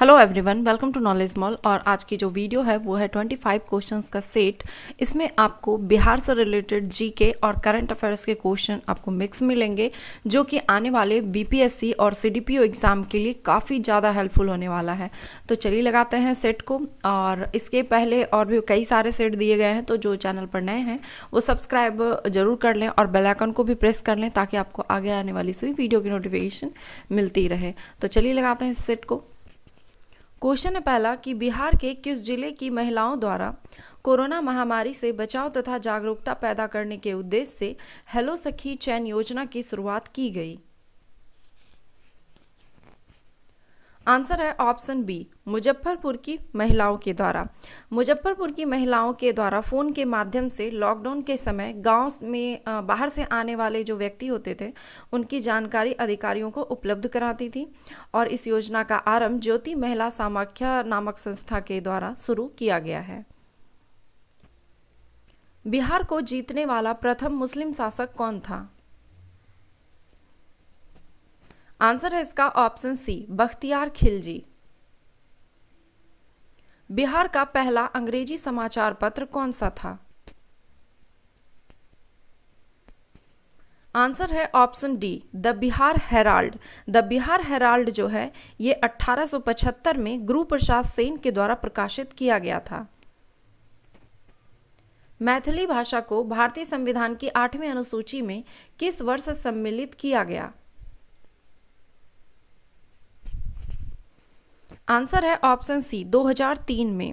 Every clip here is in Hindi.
Hello everyone welcome to knowledge mall और आज की जो वीडियो है वो है 25 क्वेश्चंस का सेट इसमें आपको बिहार से रिलेटेड जीके और करंट अफेयर्स के क्वेश्चन आपको मिक्स मिलेंगे जो कि आने वाले बीपीएससी और सीडीपीओ एग्ज़ाम के लिए काफ़ी ज़्यादा हेल्पफुल होने वाला है तो चलिए लगाते हैं सेट को और इसके पहले और भी कई सारे सेट दिए गए हैं तो जो चैनल पर नए हैं वो सब्सक्राइब जरूर कर लें और बेलाइकन को भी प्रेस कर लें ताकि आपको आगे आने वाली सभी वीडियो की नोटिफिकेशन मिलती रहे तो चलिए लगाते हैं इस सेट को क्वेश्चन है पहला कि बिहार के किस जिले की महिलाओं द्वारा कोरोना महामारी से बचाव तथा जागरूकता पैदा करने के उद्देश्य से हेलो सखी चैन योजना की शुरुआत की गई आंसर है ऑप्शन बी मुजफ्फरपुर की महिलाओं के द्वारा मुजफ्फरपुर की महिलाओं के द्वारा फ़ोन के माध्यम से लॉकडाउन के समय गांव में बाहर से आने वाले जो व्यक्ति होते थे उनकी जानकारी अधिकारियों को उपलब्ध कराती थी और इस योजना का आरंभ ज्योति महिला सामाख्या नामक संस्था के द्वारा शुरू किया गया है बिहार को जीतने वाला प्रथम मुस्लिम शासक कौन था आंसर है इसका ऑप्शन सी बख्तियार खिलजी बिहार का पहला अंग्रेजी समाचार पत्र कौन सा था आंसर है option D the Bihar Herald the Bihar Herald जो है ये 1875 में गुरु प्रसाद सेन के द्वारा प्रकाशित किया गया था मैथिली भाषा को भारतीय संविधान की आठवीं अनुसूची में किस वर्ष सम्मिलित किया गया आंसर है ऑप्शन सी 2003 में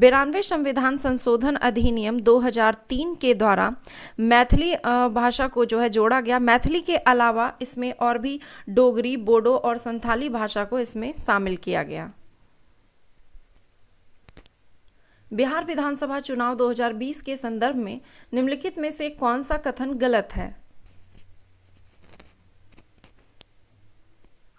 बिरानवे संविधान संशोधन अधिनियम 2003 के द्वारा मैथिली भाषा को जो है जोड़ा गया मैथिली के अलावा इसमें और भी डोगरी बोडो और संथाली भाषा को इसमें शामिल किया गया बिहार विधानसभा चुनाव 2020 के संदर्भ में निम्नलिखित में से कौन सा कथन गलत है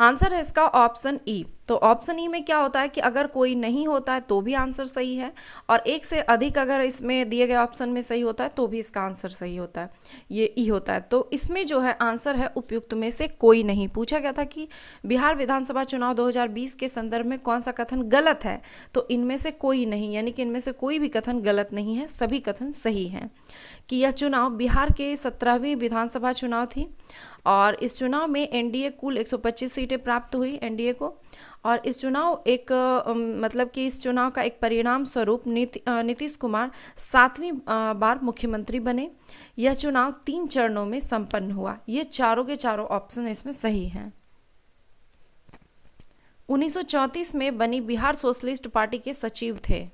आंसर है इसका ऑप्शन ई e. तो ऑप्शन ई e में क्या होता है कि अगर कोई नहीं होता है तो भी आंसर सही है और एक से अधिक अगर इसमें दिए गए ऑप्शन में सही होता है तो भी इसका आंसर सही होता है ये ई e होता है तो इसमें जो है आंसर है उपयुक्त में से कोई नहीं पूछा गया था कि बिहार विधानसभा चुनाव 2020 के संदर्भ में कौन सा कथन गलत है तो इनमें से कोई नहीं यानी कि इनमें से कोई भी कथन गलत नहीं है सभी कथन सही हैं कि यह चुनाव बिहार के सत्रहवीं विधानसभा चुनाव थी और इस चुनाव में एनडीए कुल 125 सीटें प्राप्त हुई एनडीए को और इस चुनाव एक मतलब कि इस चुनाव का एक परिणाम स्वरूप नीतीश कुमार सातवीं बार मुख्यमंत्री बने यह चुनाव तीन चरणों में संपन्न हुआ ये चारों के चारों ऑप्शन इसमें सही हैं 1934 में बनी बिहार सोशलिस्ट पार्टी के सचिव थे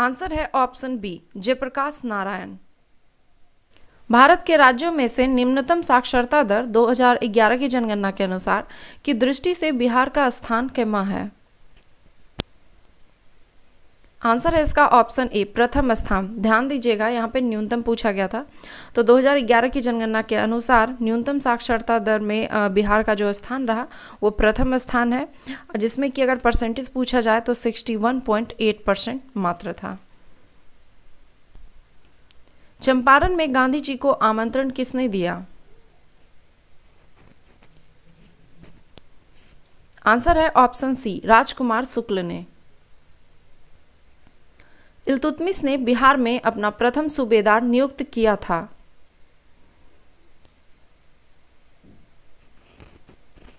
आंसर है ऑप्शन बी जयप्रकाश नारायण भारत के राज्यों में से निम्नतम साक्षरता दर 2011 की जनगणना के अनुसार की दृष्टि से बिहार का स्थान कैमा है आंसर है इसका ऑप्शन ए प्रथम स्थान ध्यान दीजिएगा यहाँ पे न्यूनतम पूछा गया था तो 2011 की जनगणना के अनुसार न्यूनतम साक्षरता दर में बिहार का जो स्थान रहा वो प्रथम स्थान है जिसमें कि अगर परसेंटेज पूछा जाए तो 61.8 परसेंट मात्र था चंपारण में गांधी जी को आमंत्रण किसने दिया आंसर है ऑप्शन सी राजकुमार शुक्ल ने इलतुतमिस ने बिहार में अपना प्रथम सूबेदार नियुक्त किया था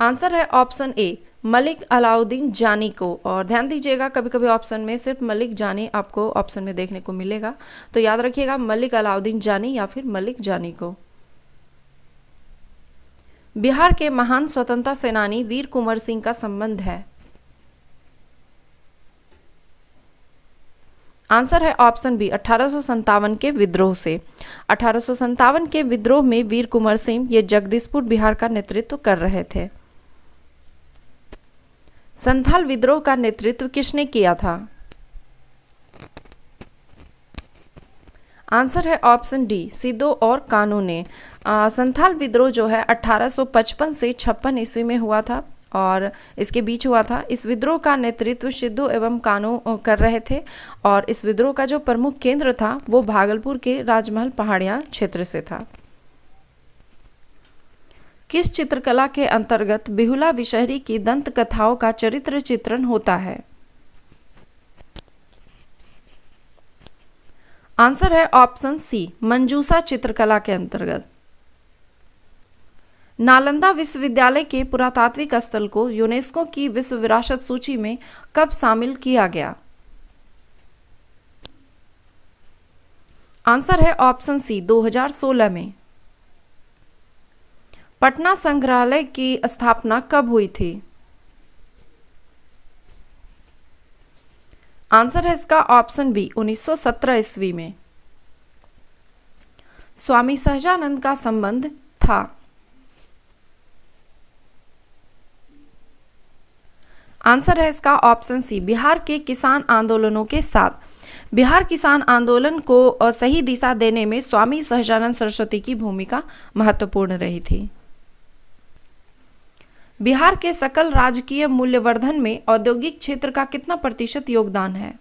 आंसर है ऑप्शन ए मलिक अलाउद्दीन जानी को और ध्यान दीजिएगा कभी कभी ऑप्शन में सिर्फ मलिक जानी आपको ऑप्शन में देखने को मिलेगा तो याद रखिएगा मलिक अलाउद्दीन जानी या फिर मलिक जानी को बिहार के महान स्वतंत्रता सेनानी वीर कुंवर सिंह का संबंध है आंसर है ऑप्शन बी अठारह के विद्रोह से अठारह के विद्रोह में वीर कुंवर सिंह ये जगदीशपुर बिहार का नेतृत्व कर रहे थे संथाल विद्रोह का नेतृत्व किसने किया था आंसर है ऑप्शन डी सिद्धो और कानू ने संथाल विद्रोह जो है 1855 से छप्पन ईस्वी में हुआ था और इसके बीच हुआ था इस विद्रोह का नेतृत्व सिद्धू एवं कानू कर रहे थे और इस विद्रोह का जो प्रमुख केंद्र था वो भागलपुर के राजमहल पहाड़िया क्षेत्र से था किस चित्रकला के अंतर्गत बिहुला विशहरी की दंत कथाओं का चरित्र चित्रण होता है आंसर है ऑप्शन सी मंजूसा चित्रकला के अंतर्गत नालंदा विश्वविद्यालय के पुरातात्विक स्थल को यूनेस्को की विश्व विरासत सूची में कब शामिल किया गया आंसर है ऑप्शन सी 2016 में पटना संग्रहालय की स्थापना कब हुई थी आंसर है इसका ऑप्शन बी 1917 ईस्वी में स्वामी सहजानंद का संबंध था आंसर है इसका ऑप्शन सी बिहार के किसान आंदोलनों के साथ बिहार किसान आंदोलन को सही दिशा देने में स्वामी सहजानंद सरस्वती की भूमिका महत्वपूर्ण रही थी बिहार के सकल राजकीय मूल्यवर्धन में औद्योगिक क्षेत्र का कितना प्रतिशत योगदान है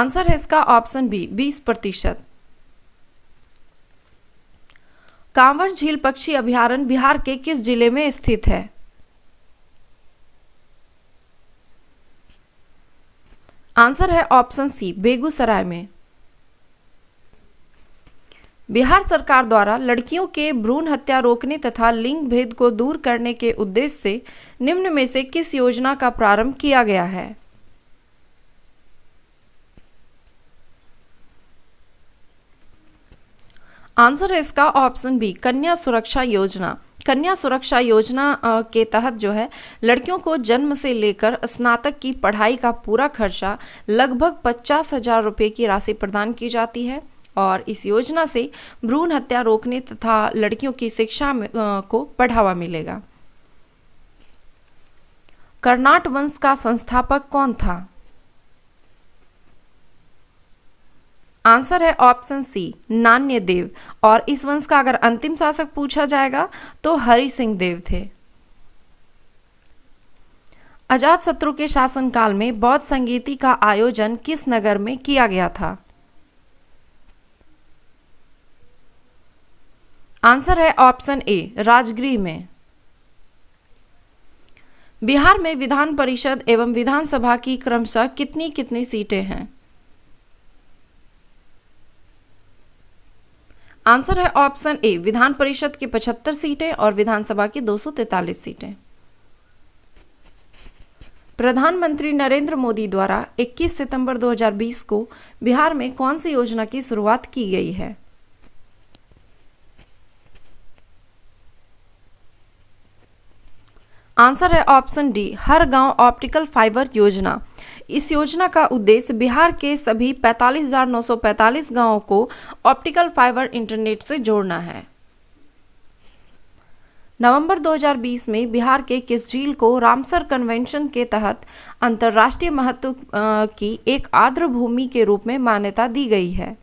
आंसर है इसका ऑप्शन बी 20 प्रतिशत कांवर झील पक्षी अभ्यारण बिहार के किस जिले में स्थित है आंसर है ऑप्शन सी बेगूसराय में बिहार सरकार द्वारा लड़कियों के भ्रूण हत्या रोकने तथा लिंग भेद को दूर करने के उद्देश्य से निम्न में से किस योजना का प्रारंभ किया गया है आंसर है इसका ऑप्शन बी कन्या सुरक्षा योजना कन्या सुरक्षा योजना के तहत जो है लड़कियों को जन्म से लेकर स्नातक की पढ़ाई का पूरा खर्चा लगभग पचास हजार रुपये की राशि प्रदान की जाती है और इस योजना से भ्रूण हत्या रोकने तथा लड़कियों की शिक्षा को बढ़ावा मिलेगा कर्नाट वंश का संस्थापक कौन था आंसर है ऑप्शन सी नान्य देव और इस वंश का अगर अंतिम शासक पूछा जाएगा तो हरि सिंह देव थे अजात शत्रु के शासनकाल में बौद्ध संगीति का आयोजन किस नगर में किया गया था आंसर है ऑप्शन ए राजगृह में बिहार में विधान परिषद एवं विधानसभा की क्रमशः कितनी कितनी सीटें हैं आंसर है ऑप्शन ए विधान परिषद की 75 सीटें और विधानसभा की 243 सीटें प्रधानमंत्री नरेंद्र मोदी द्वारा 21 सितंबर 2020 को बिहार में कौन सी योजना की शुरुआत की गई है आंसर है ऑप्शन डी हर गांव ऑप्टिकल फाइबर योजना इस योजना का उद्देश्य बिहार के सभी 45,945 गांवों को ऑप्टिकल फाइबर इंटरनेट से जोड़ना है नवंबर 2020 में बिहार के किस झील को रामसर कन्वेंशन के तहत अंतर्राष्ट्रीय महत्व की एक आर्द्र भूमि के रूप में मान्यता दी गई है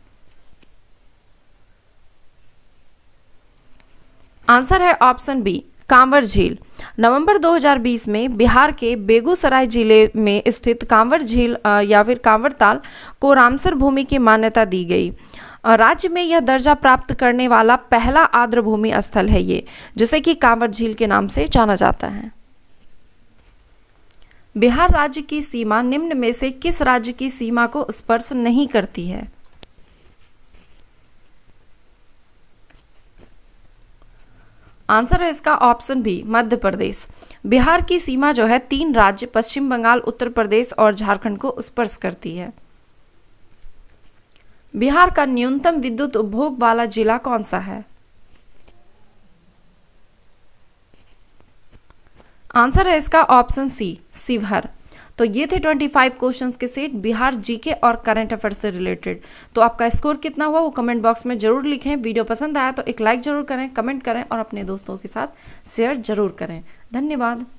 आंसर है ऑप्शन बी कांवर झील नवंबर 2020 में बिहार के बेगूसराय जिले में स्थित कांवर झील या फिर कांवर ताल को रामसर भूमि की मान्यता दी गई राज्य में यह दर्जा प्राप्त करने वाला पहला आर्द्र भूमि स्थल है ये जिसे कि कांवर झील के नाम से जाना जाता है बिहार राज्य की सीमा निम्न में से किस राज्य की सीमा को स्पर्श नहीं करती है आंसर है इसका ऑप्शन भी मध्य प्रदेश बिहार की सीमा जो है तीन राज्य पश्चिम बंगाल उत्तर प्रदेश और झारखंड को स्पर्श करती है बिहार का न्यूनतम विद्युत उपभोग वाला जिला कौन सा है आंसर है इसका ऑप्शन सी शिवहर तो ये थे 25 क्वेश्चंस के सेट बिहार जीके और करंट अफेयर से रिलेटेड तो आपका स्कोर कितना हुआ वो कमेंट बॉक्स में जरूर लिखें वीडियो पसंद आया तो एक लाइक जरूर करें कमेंट करें और अपने दोस्तों के साथ शेयर जरूर करें धन्यवाद